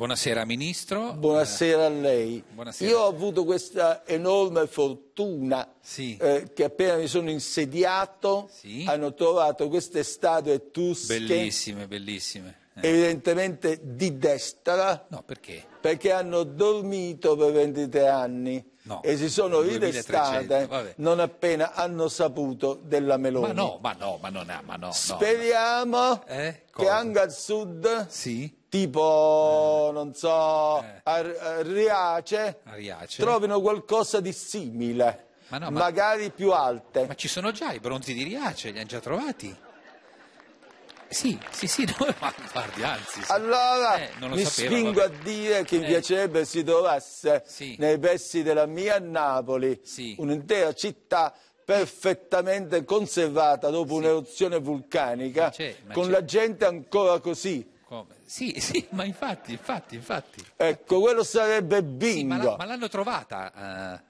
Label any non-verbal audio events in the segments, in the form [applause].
Buonasera Ministro. Buonasera a lei. Buonasera. Io ho avuto questa enorme fortuna sì. eh, che appena mi sono insediato sì. hanno trovato queste statue tusche. Bellissime, bellissime. Eh. Evidentemente di destra. No, perché? Perché hanno dormito per 23 anni no, e si sono ridestate non appena hanno saputo della Meloni. Ma no, ma no, ma non è, ma no. Speriamo no. Eh? che anche al sud... Sì tipo, eh. non so, eh. Ar Riace, trovino qualcosa di simile, ma no, ma... magari più alte. Ma ci sono già i bronzi di Riace, li hanno già trovati? Sì, sì, sì, no, ma guardi, anzi. Sì. Allora, eh, mi sapevo, spingo vabbè. a dire che mi eh. piacerebbe si trovasse sì. nei pressi della mia Napoli sì. un'intera città perfettamente conservata dopo un'eruzione vulcanica, ma c'è, ma con c'è. la gente ancora così. Come? Sì, [laughs] sì, ma infatti, infatti, infatti. Ecco, quello sarebbe bingo. Ma, la, ma, l'hanno trovata... Uh...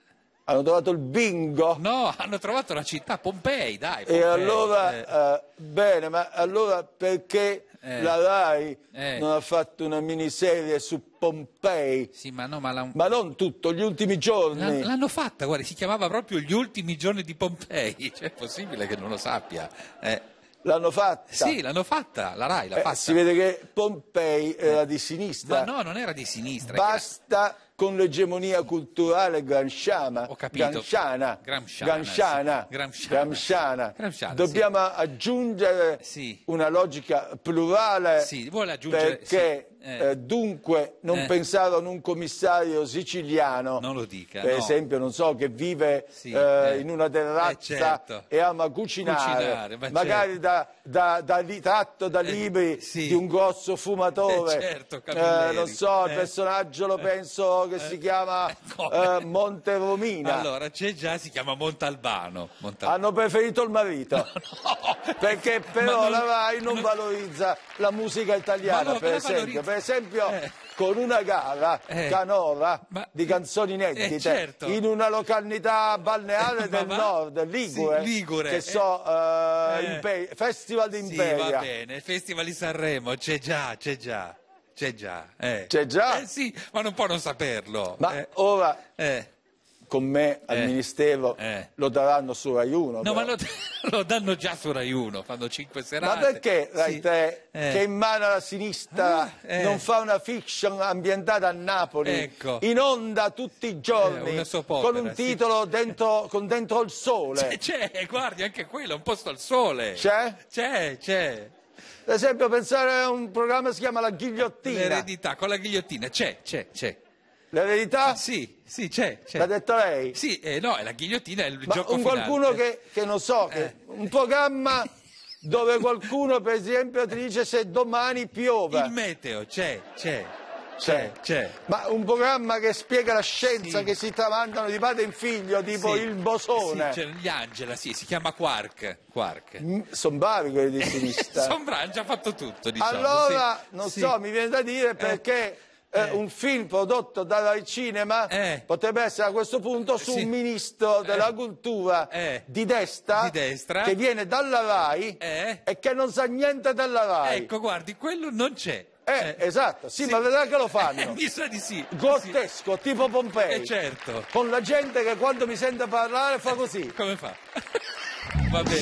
Hanno trovato il bingo? No, hanno trovato la città, Pompei, dai. Pompei. E allora, eh. eh. bene, ma allora perché eh. la RAI eh. non ha fatto una miniserie su Pompei? Sì, ma, no, ma, la... ma, non tutto, gli ultimi giorni. L'hanno fatta, guarda, si chiamava proprio Gli ultimi giorni di Pompei. [laughs] Cioè, è possibile che non lo sappia. Eh. L'hanno fatta? Sì, l'hanno fatta, la RAI l'ha eh, fatta. Si vede che Pompei era di sinistra. Ma no, non era di sinistra. Basta... Era con l'egemonia culturale gramsciana, gramsciana, gramsciana, gramsciana, dobbiamo aggiungere una logica plurale perché eh. Eh, dunque non eh. pensavo ad un commissario siciliano, non lo dica, per no. esempio, non so, che vive sì, in una terrazza certo. e ama cucinare, cucinare ma magari certo. da, da, da li, tratto da libri sì. di un grosso fumatore, certo, non so, il personaggio lo penso che si chiama eh, Monte Romina. Allora c'è già, si chiama Montalbano. Montalbano. Hanno preferito il marito, no, [laughs] no. perché però non, la RAI non, non, valorizza la musica italiana, no, per esempio per esempio eh. con una gara eh. canora Ma... di canzoni inedite eh, certo. in una località balneare eh, del va... nord, Ligure, sì, Ligure. che so, Impe... Festival di Imperia. Sì, va bene, Festival di Sanremo, c'è già, c'è già. C'è già, c'è già? sì, ma non può non saperlo. Ma ora, Eh con me al eh, Ministero eh. lo daranno su Rai 1. No, però. ma lo, [laughs] lo, danno già su Rai 1, fanno 5 serate. Ma perché Rai sì. 3, eh. che in mano alla sinistra ah, eh. non fa una fiction ambientata a Napoli, ecco. in onda tutti i eh, giorni, con un titolo sì. dentro, con dentro il sole? C'è, c'è, guardi, anche quello, un posto al sole. C'è? C'è, c'è. Ad esempio pensare a un programma che si chiama La Ghigliottina. L'eredità, con la ghigliottina, c'è, c'è, c'è. La verità? Ah, sì, sì, c'è. c'è. L'ha detto lei? Sì, eh, no, la ghigliottina è il Ma gioco un finale. qualcuno che, che, non so, che eh. un programma dove qualcuno, per esempio, ti dice se domani piove. Il meteo, c'è, c'è. C'è, c'è. Ma un programma che spiega la scienza sì. che si tramandano di padre in figlio, tipo sì. il bosone. Sì, c'è gli Angela, sì, si chiama Quark. Quark. Mm, sono bravi quelli di sinistra. [laughs] sono bravi, hanno già fatto tutto, diciamo. Allora, non so, mi viene da dire eh. perché... Eh eh, eh, un film prodotto dal cinema eh. potrebbe essere a questo punto su eh, sì. un ministro della cultura di destra, di, destra, che viene dalla RAI e che non sa niente della RAI. Ecco, guardi, quello non c'è. Eh, eh, esatto, sì, sì, ma vedrà che lo fanno. [laughs] Eh, mi sa di sì. Grottesco, sì. tipo Pompei. Eh, certo. Con la gente che quando mi sente parlare fa così. Come fa? [laughs] Va bene.